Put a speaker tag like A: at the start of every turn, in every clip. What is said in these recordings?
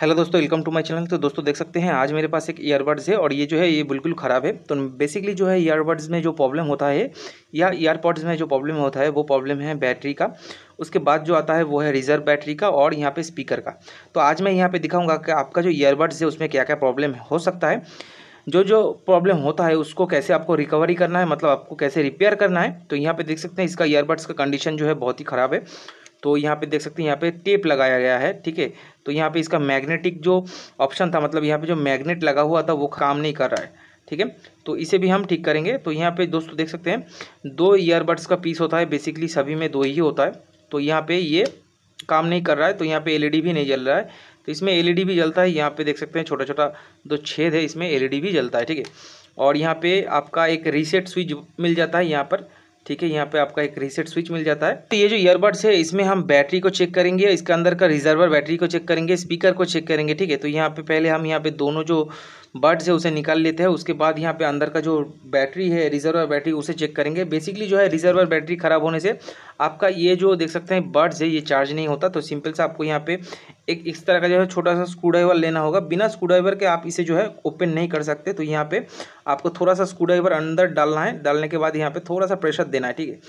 A: hello दोस्तों welcome to my channel तो दोस्तों देख सकते हैं आज मेरे पास एक ईयरबड्स है और ये जो है ये बिल्कुल ख़राब है तो बेसिकली जो है ईयरबड्स में जो प्रॉब्लम होता है या ईयरपॉड्स में जो प्रॉब्लम होता है वो प्रॉब्लम है बैटरी का उसके बाद जो आता है वो है रिजर्व बैटरी का और यहाँ पर स्पीकर का तो आज मैं यहाँ पर दिखाऊँगा कि आपका जो ईयरबड्स है उसमें क्या क्या प्रॉब्लम हो सकता है जो जो प्रॉब्लम होता है उसको कैसे आपको रिकवरी करना है मतलब आपको कैसे रिपेयर करना है तो यहाँ पर देख सकते हैं इसका ईयरबड्स का कंडीशन जो है बहुत ही ख़राब है तो यहाँ पे देख सकते हैं यहाँ पे टेप लगाया गया है ठीक है तो यहाँ पे इसका मैग्नेटिक जो ऑप्शन था मतलब यहाँ पे जो मैग्नेट लगा हुआ था वो काम नहीं कर रहा है ठीक है तो इसे भी हम ठीक करेंगे तो यहाँ पे दोस्तों देख सकते हैं दो ईयरबड्स का पीस होता है बेसिकली सभी में दो ही होता है तो यहाँ पर ये काम नहीं कर रहा है तो यहाँ पर एल e भी नहीं जल रहा है तो इसमें एल e भी जलता है यहाँ पर देख सकते हैं छोटा छोटा दो छेद है इसमें एल e भी जलता है ठीक है और यहाँ पे आपका एक रीसेट स्विच मिल जाता है यहाँ पर ठीक है यहाँ पे आपका एक रीसेट स्विच मिल जाता है तो ये जो ईयरबड्स है इसमें हम बैटरी को चेक करेंगे इसके अंदर का रिजर्वर बैटरी को चेक करेंगे स्पीकर को चेक करेंगे ठीक है तो यहाँ पे पहले हम यहाँ पे दोनों जो बर्ड से उसे निकाल लेते हैं उसके बाद यहाँ पे अंदर का जो बैटरी है रिजर्वर बैटरी उसे चेक करेंगे बेसिकली जो है रिजर्वर बैटरी ख़राब होने से आपका ये जो देख सकते हैं बर्ड्स है ये चार्ज नहीं होता तो सिंपल सा आपको यहाँ पे एक इस तरह का जो है छोटा सा स्क्रू ड्राइवर लेना होगा बिना स्क्रू ड्राइवर के आप इसे जो है ओपन नहीं कर सकते तो यहाँ पे आपको थोड़ा सा स्क्रू ड्राइवर अंदर डालना है डालने के बाद यहाँ पे थोड़ा सा प्रेशर देना है ठीक है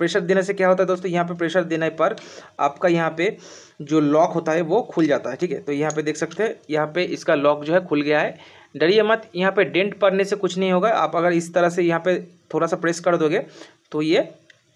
A: प्रेशर देने से क्या होता है दोस्तों यहाँ पे प्रेशर देने पर आपका यहाँ पे जो लॉक होता है वो खुल जाता है ठीक है तो यहाँ पे देख सकते हैं यहाँ पे इसका लॉक जो है खुल गया है डरिए मत यहाँ पे डेंट पड़ने से कुछ नहीं होगा आप अगर इस तरह से यहाँ पे थोड़ा सा प्रेस कर दोगे तो ये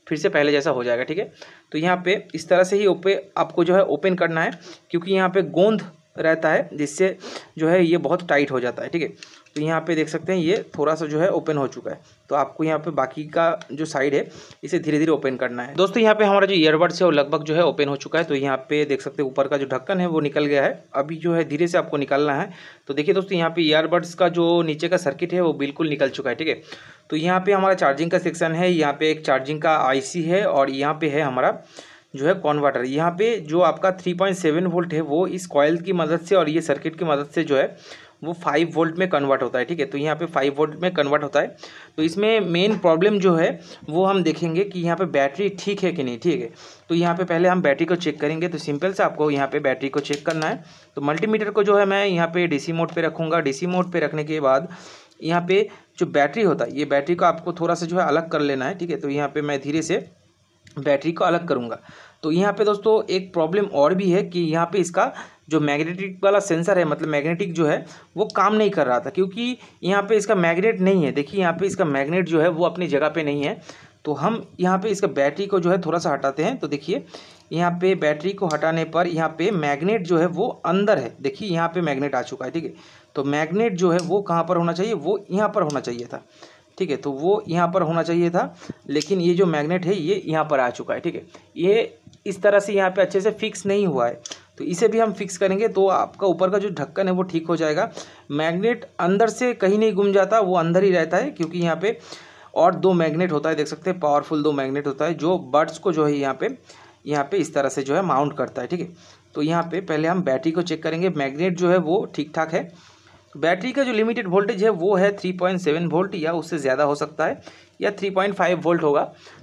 A: फिर से पहले जैसा हो जाएगा ठीक है तो यहाँ पर इस तरह से ही ओपे आपको जो है ओपन करना है क्योंकि यहाँ पर गोंद रहता है जिससे जो है ये बहुत टाइट हो जाता है ठीक है तो यहाँ पे देख सकते हैं ये थोड़ा सा जो है ओपन हो चुका है तो आपको यहाँ पे बाकी का जो साइड है इसे धीरे धीरे ओपन करना है दोस्तों यहाँ पे हमारा जो ईयरबड्स है वो लगभग जो है ओपन हो चुका है तो यहाँ पे देख सकते हैं ऊपर का जो ढक्कन है वो निकल गया है अभी जो है धीरे से आपको निकालना है तो देखिए दोस्तों यहाँ पे ईयरबड्स का जो नीचे का सर्किट है वो बिल्कुल निकल चुका है ठीक है तो यहाँ पर हमारा चार्जिंग का सेक्शन है यहाँ पर एक चार्जिंग का आई है और यहाँ पर है हमारा जो है कॉन्वर्टर यहाँ पे जो आपका सेवन वोल्ट है वो इस कॉयल की मदद से और ये सर्किट की मदद से जो है वो फाइव वोल्ट में कन्वर्ट होता है ठीक है तो यहाँ पे फाइव वोल्ट में कन्वर्ट होता है तो इसमें मेन प्रॉब्लम जो है वो हम देखेंगे कि यहाँ पे बैटरी ठीक है कि नहीं ठीक है तो यहाँ पे पहले हम बैटरी को चेक करेंगे तो सिंपल से आपको यहाँ पे बैटरी को चेक करना है तो मल्टीमीटर को जो है मैं यहाँ पे डीसी मोड पे रखूँगा डीसी मोड पे रखने के बाद यहाँ पे जो बैटरी होता है ये बैटरी को आपको थोड़ा सा जो है अलग कर लेना है ठीक है तो यहाँ पर मैं धीरे से बैटरी को अलग करूँगा तो यहाँ पे दोस्तों एक प्रॉब्लम और भी है कि यहाँ पे इसका जो मैग्नेटिक वाला सेंसर है मतलब मैग्नेटिक जो है वो काम नहीं कर रहा था क्योंकि यहाँ पे इसका मैग्नेट नहीं है देखिए यहाँ पे इसका मैग्नेट जो है वो अपनी जगह पे नहीं है तो हम यहाँ पे इसका बैटरी को जो है थोड़ा सा हटाते हैं तो देखिए यहाँ पे बैटरी को हटाने पर यहाँ पे मैग्नेट जो है वो अंदर है देखिए यहाँ पे मैग्नेट आ चुका है ठीक है तो मैग्नेट जो है वो कहाँ पर होना चाहिए वो यहाँ पर होना चाहिए था ठीक है तो वो यहाँ पर होना चाहिए था लेकिन ये जो मैग्नेट है ये यहाँ पर आ चुका है ठीक है ये इस तरह से यहाँ पे अच्छे से फिक्स नहीं हुआ है तो इसे भी हम फिक्स करेंगे तो आपका ऊपर का जो ढक्कन है वो ठीक हो जाएगा मैग्नेट अंदर से कहीं नहीं गुम जाता वो अंदर ही रहता है क्योंकि यहाँ पे और दो मैग्नेट होता है देख सकते हैं पावरफुल दो मैग्नेट होता है जो बर्ड्स को जो है यहाँ पे यहाँ पे इस तरह से जो है माउंट करता है ठीक है तो यहाँ पे पहले हम बैटरी को चेक करेंगे मैग्नेट जो है वो ठीक ठाक है बैटरी का जो लिमिटेड वोल्टेज है वो है सेवन वोल्ट या उससे ज़्यादा हो सकता है या फाइव वोल्ट होगा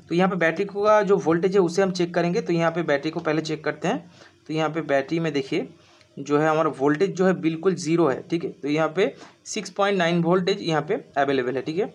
A: तो यहाँ पे बैटरी का जो वोल्टेज है उसे हम चेक करेंगे तो यहाँ पे बैटरी को पहले चेक करते हैं तो यहाँ पे बैटरी में देखिए जो है हमारा वोल्टेज जो है बिल्कुल ज़ीरो है ठीक है तो यहाँ पे सिक्स पॉइंट नाइन वोल्टेज यहाँ पे अवेलेबल है ठीक है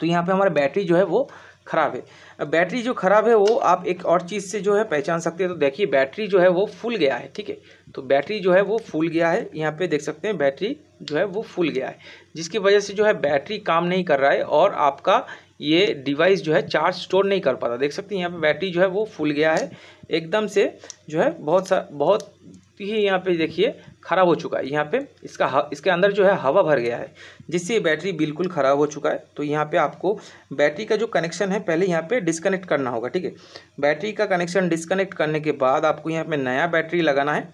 A: तो यहाँ पे हमारा बैटरी जो है वो ख़राब है बैटरी जो ख़राब है वो आप एक और चीज़ से जो है पहचान सकते हैं तो देखिए बैटरी जो है वो फूल गया है ठीक है तो बैटरी जो है वो फूल गया है यहाँ पे देख सकते हैं बैटरी जो है वो फूल गया है जिसकी वजह से जो है बैटरी काम नहीं कर रहा है और आपका ये डिवाइस जो है चार्ज स्टोर नहीं कर पाता देख सकते हैं यहाँ पे बैटरी जो है वो फूल गया है एकदम से जो है बहुत सा बहुत ही यहाँ पे देखिए ख़राब हो चुका है यहाँ पे इसका इसके अंदर जो है हवा भर गया है जिससे बैटरी बिल्कुल ख़राब हो चुका है तो यहाँ पे आपको बैटरी का जो कनेक्शन है पहले यहाँ पे डिस्कनेक्ट करना होगा ठीक है बैटरी का कनेक्शन डिस्कनेक्ट करने के बाद आपको यहाँ पे नया बैटरी लगाना है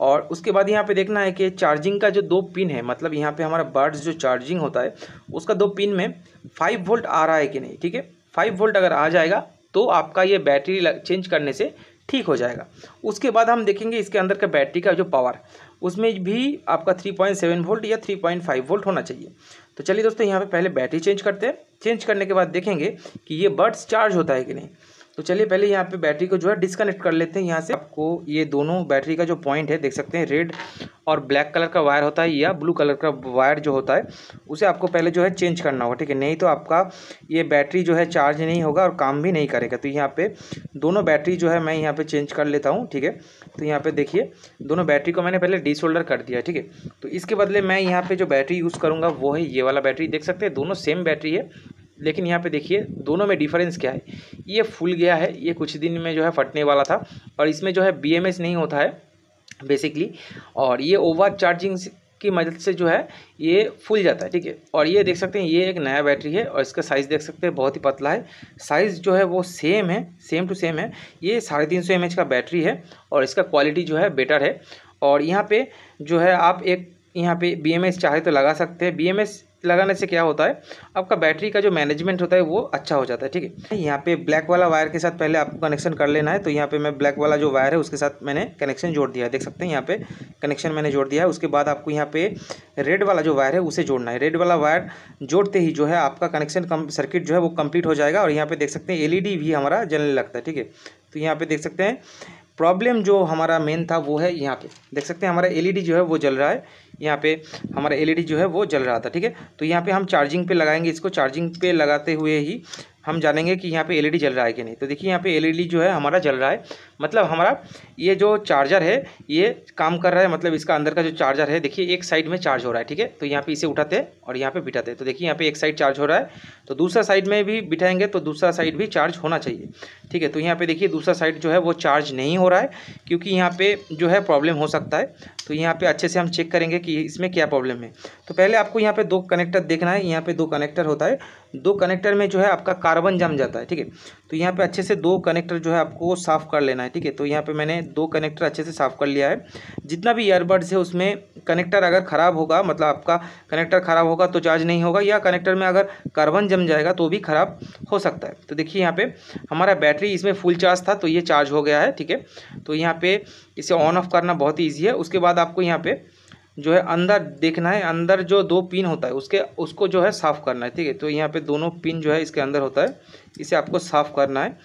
A: और उसके बाद यहाँ पे देखना है कि चार्जिंग का जो दो पिन है मतलब यहाँ पे हमारा बर्ड्स जो चार्जिंग होता है उसका दो पिन में फाइव वोल्ट आ रहा है कि नहीं ठीक है फाइव वोल्ट अगर आ जाएगा तो आपका ये बैटरी चेंज करने से ठीक हो जाएगा उसके बाद हम देखेंगे इसके अंदर का बैटरी का जो पावर उसमें भी आपका सेवन वोल्ट या फाइव वोल्ट होना चाहिए तो चलिए दोस्तों यहाँ पे पहले बैटरी चेंज करते हैं चेंज करने के बाद देखेंगे कि ये बर्ड्स चार्ज होता है कि नहीं तो चलिए पहले यहाँ पे बैटरी को जो है डिस्कनेक्ट कर लेते हैं यहाँ से आपको ये दोनों बैटरी का जो पॉइंट है देख सकते हैं रेड और ब्लैक कलर का वायर होता है या ब्लू कलर का वायर जो होता है उसे आपको पहले जो है चेंज करना होगा ठीक है नहीं तो आपका ये बैटरी जो है चार्ज नहीं होगा और काम भी नहीं करेगा तो यहाँ पे दोनों बैटरी जो है मैं यहाँ पर चेंज कर लेता हूँ ठीक है तो यहाँ पर देखिए दोनों बैटरी को मैंने पहले डिसोल्डर कर दिया ठीक है तो इसके बदले मैं यहाँ पे जो बैटरी यूज़ करूँगा वो है ये वाला बैटरी देख सकते हैं दोनों सेम बैटरी है लेकिन यहाँ पे देखिए दोनों में डिफरेंस क्या है ये फूल गया है ये कुछ दिन में जो है फटने वाला था और इसमें जो है बी नहीं होता है बेसिकली और ये ओवर चार्जिंग की मदद से जो है ये फूल जाता है ठीक है और ये देख सकते हैं ये एक नया बैटरी है और इसका साइज़ देख सकते हैं बहुत ही पतला है साइज़ जो है वो सेम है सेम टू सेम है ये साढ़े तीन सौ एम एच का बैटरी है और इसका क्वालिटी जो है बेटर है और यहाँ पे जो है आप एक यहाँ पे बी एम एस चाहे तो लगा सकते हैं बी एम एस लगाने से क्या होता है आपका बैटरी का जो मैनेजमेंट होता है वो अच्छा हो जाता है ठीक है यहाँ पे ब्लैक वाला वायर के साथ पहले आपको कनेक्शन कर लेना है तो यहाँ पे मैं ब्लैक वाला जो वायर है उसके साथ मैंने कनेक्शन जोड़ दिया है देख सकते हैं यहाँ पे कनेक्शन मैंने जोड़ दिया है उसके बाद आपको यहाँ पे रेड वाला जो वायर है उसे जोड़ना है रेड वाला वायर जोड़ते ही जो है आपका कनेक्शन सर्किट जो है वो कम्प्लीट हो जाएगा और यहाँ पर देख सकते हैं एल भी हमारा जलने लगता है ठीक है तो यहाँ पर देख सकते हैं प्रॉब्लम जो हमारा मेन था वो है यहाँ पे देख सकते हैं हमारा एलईडी जो है वो जल रहा है यहाँ पे हमारा एलईडी जो है वो जल रहा था ठीक है तो यहाँ पे हम चार्जिंग पे लगाएंगे इसको चार्जिंग पे लगाते हुए ही हम जानेंगे कि यहाँ पे एलईडी जल रहा है कि नहीं तो देखिए यहाँ पे एलईडी जो है हमारा जल रहा है मतलब हमारा ये जो चार्जर है ये काम कर रहा है मतलब इसका अंदर का जो चार्जर है देखिए एक साइड में चार्ज हो रहा है ठीक है तो यहाँ पर इसे उठाते हैं और यहाँ पर बिठाते हैं तो देखिए यहाँ पर एक साइड चार्ज हो रहा है तो दूसरा साइड में भी बिठाएंगे तो दूसरा साइड भी चार्ज होना चाहिए ठीक है तो यहाँ पर देखिए दूसरा साइड जो है वो चार्ज नहीं हो रहा है क्योंकि यहाँ पर जो है प्रॉब्लम हो सकता है तो यहाँ पर अच्छे से हम चेक करेंगे कि इसमें क्या प्रॉब्लम है तो पहले आपको यहाँ पर दो कनेक्टर देखना है यहाँ पर दो कनेक्टर होता है दो कनेक्टर में जो है आपका कार कार्बन जम जाता है ठीक है तो यहाँ पे अच्छे से दो कनेक्टर जो है आपको साफ़ कर लेना है ठीक है तो यहाँ पे मैंने दो कनेक्टर अच्छे से साफ़ कर लिया है जितना भी ईयरबड्स है उसमें कनेक्टर अगर ख़राब होगा मतलब आपका कनेक्टर ख़राब होगा तो चार्ज नहीं होगा या कनेक्टर में अगर कार्बन जम जाएगा तो भी ख़राब हो सकता है तो देखिए यहाँ पर हमारा बैटरी इसमें फुल चार्ज था तो ये चार्ज हो गया है ठीक है तो यहाँ पर इसे ऑन ऑफ करना बहुत ईजी है उसके बाद आपको यहाँ पर जो है अंदर देखना है अंदर जो दो पिन होता है उसके उसको जो है साफ़ करना है ठीक है तो यहाँ पे दोनों पिन जो है इसके अंदर होता है इसे आपको साफ़ करना है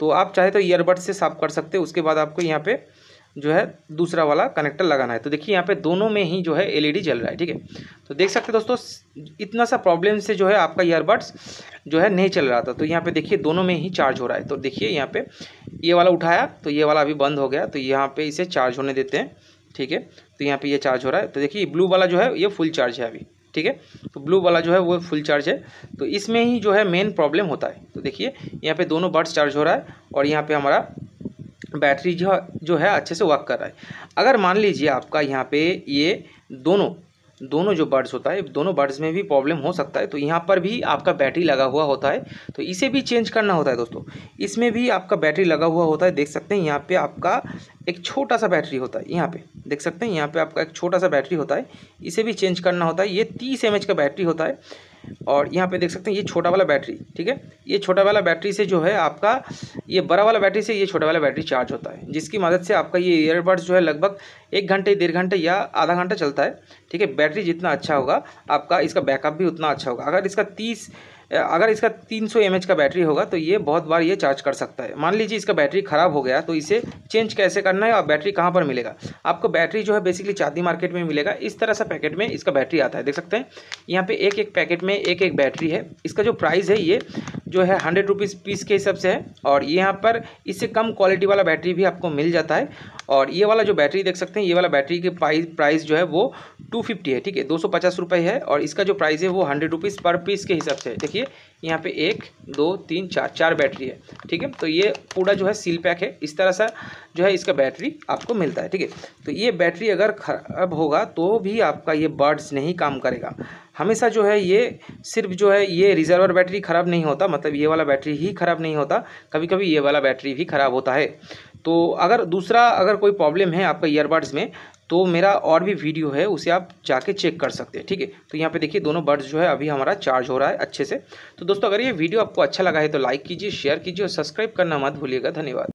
A: तो आप चाहे तो ईयरबड से साफ़ कर सकते हैं उसके बाद आपको यहाँ पे जो है दूसरा वाला कनेक्टर लगाना है तो देखिए यहाँ पे दोनों में ही जो है एलईडी e जल रहा है ठीक है तो देख सकते दोस्तों इतना सा प्रॉब्लम से जो है आपका ईयरबड्स जो है नहीं चल रहा था तो यहाँ पे देखिए दोनों में ही चार्ज हो रहा है तो देखिए यहाँ पे ये वाला उठाया तो ये वाला अभी बंद हो गया तो यहाँ पर इसे चार्ज होने देते हैं ठीक है तो यहाँ पे ये चार्ज हो रहा है तो देखिए ब्लू वाला जो है ये फुल चार्ज है अभी ठीक है तो ब्लू वाला जो है वो फुल चार्ज है तो इसमें ही जो है मेन प्रॉब्लम होता है तो देखिए यहाँ पे दोनों बर्ड्स चार्ज हो रहा है और यहाँ पे हमारा बैटरी जो जो है अच्छे से वर्क कर रहा है अगर मान लीजिए आपका यहाँ पे ये दोनों दोनों जो बर्ड्स होता है दोनों बर्ड्स में भी प्रॉब्लम हो सकता है तो यहाँ पर भी आपका बैटरी लगा हुआ होता है तो इसे भी चेंज करना होता है दोस्तों इसमें भी आपका बैटरी लगा हुआ होता है देख सकते हैं यहाँ पे आपका एक छोटा सा बैटरी होता है यहाँ पे देख सकते हैं यहाँ पे आपका एक छोटा सा बैटरी होता है इसे भी चेंज करना होता है ये तीस एम का बैटरी होता है और यहाँ पे देख सकते हैं ये छोटा वाला बैटरी ठीक है ये छोटा वाला बैटरी से जो है आपका ये बड़ा वाला बैटरी से ये छोटा वाला बैटरी चार्ज होता है जिसकी मदद से आपका ये ईयरबड्स जो है लगभग एक घंटे डेढ़ घंटे या आधा घंटा चलता है ठीक है बैटरी जितना अच्छा होगा आपका इसका बैकअप भी उतना अच्छा होगा अगर इसका तीस अगर इसका 300 सौ का बैटरी होगा तो ये बहुत बार ये चार्ज कर सकता है मान लीजिए इसका बैटरी ख़राब हो गया तो इसे चेंज कैसे करना है और बैटरी कहाँ पर मिलेगा आपको बैटरी जो है बेसिकली चांदी मार्केट में मिलेगा इस तरह सा पैकेट में इसका बैटरी आता है देख सकते हैं यहाँ पे एक एक पैकेट में एक एक बैटरी है इसका जो प्राइस है ये जो है हंड्रेड रुपीज़ पीस के हिसाब से है और यहाँ पर इससे कम क्वालिटी वाला बैटरी भी आपको मिल जाता है और ये वाला जो बैटरी देख सकते हैं ये वाला बैटरी के प्राइस जो है वो टू फिफ्टी है ठीक है दो सौ पचास रुपये है और इसका जो प्राइस है वो हंड्रेड रुपीज़ पर पीस के हिसाब से देखिए यहाँ पे एक दो तीन चार चार बैटरी है ठीक है तो ये पूरा जो है सील पैक है इस तरह सा जो है इसका बैटरी आपको मिलता है ठीक है तो ये बैटरी अगर ख़राब होगा तो भी आपका ये बर्ड्स नहीं काम करेगा हमेशा जो है ये सिर्फ जो है ये रिजर्वर बैटरी ख़राब नहीं होता मतलब ये वाला बैटरी ही ख़राब नहीं होता कभी कभी ये वाला बैटरी भी ख़राब होता है तो अगर दूसरा अगर कोई प्रॉब्लम है आपका ईयरबड्स में तो मेरा और भी वीडियो है उसे आप जाके चेक कर सकते हैं ठीक है तो यहाँ पे देखिए दोनों बर्ड्स जो है अभी हमारा चार्ज हो रहा है अच्छे से तो दोस्तों अगर ये वीडियो आपको अच्छा लगा है तो लाइक कीजिए शेयर कीजिए और सब्सक्राइब करना मत भूलिएगा धन्यवाद